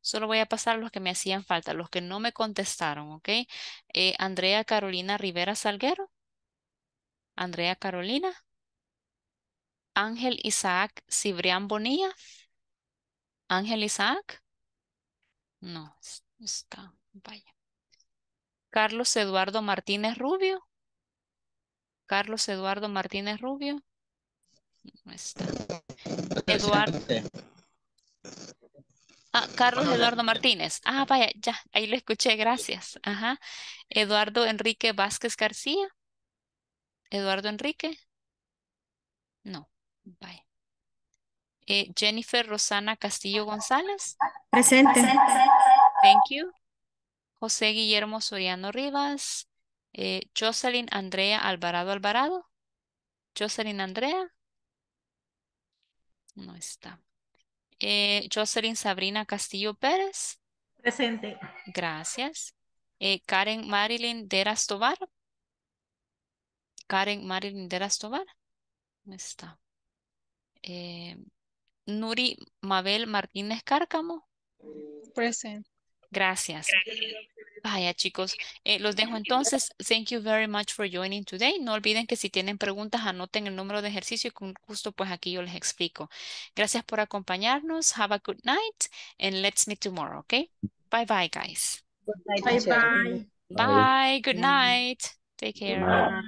Solo voy a pasar los que me hacían falta, los que no me contestaron, ¿ok? Eh, Andrea Carolina Rivera Salguero. Andrea Carolina. Ángel Isaac Cibrián Bonilla. Ángel Isaac. No, está, vaya. Carlos Eduardo Martínez Rubio. Carlos Eduardo Martínez Rubio. No está. *laughs* Eduardo. Ah, Carlos Eduardo Martínez. Ah, vaya, ya, ahí lo escuché, gracias. Ajá. Eduardo Enrique Vázquez García. Eduardo Enrique. No, bye. Eh, Jennifer Rosana Castillo González. Presente. Thank you. José Guillermo Soriano Rivas. Eh, Jocelyn Andrea Alvarado Alvarado. Jocelyn Andrea. No está. Eh, Jocelyn Sabrina Castillo Pérez. Presente. Gracias. Eh, Karen Marilyn Deras Tobar. Karen Marilyn Deras Tobar. No está. Eh, Nuri Mabel Martínez Cárcamo. Presente. Gracias. Vaya chicos, eh, los dejo entonces. Thank you very much for joining today. No olviden que si tienen preguntas anoten el número de ejercicio y con gusto pues aquí yo les explico. Gracias por acompañarnos. Have a good night and let's meet tomorrow, okay? Bye bye guys. Bye bye. Bye. bye. bye. Good night. Take care.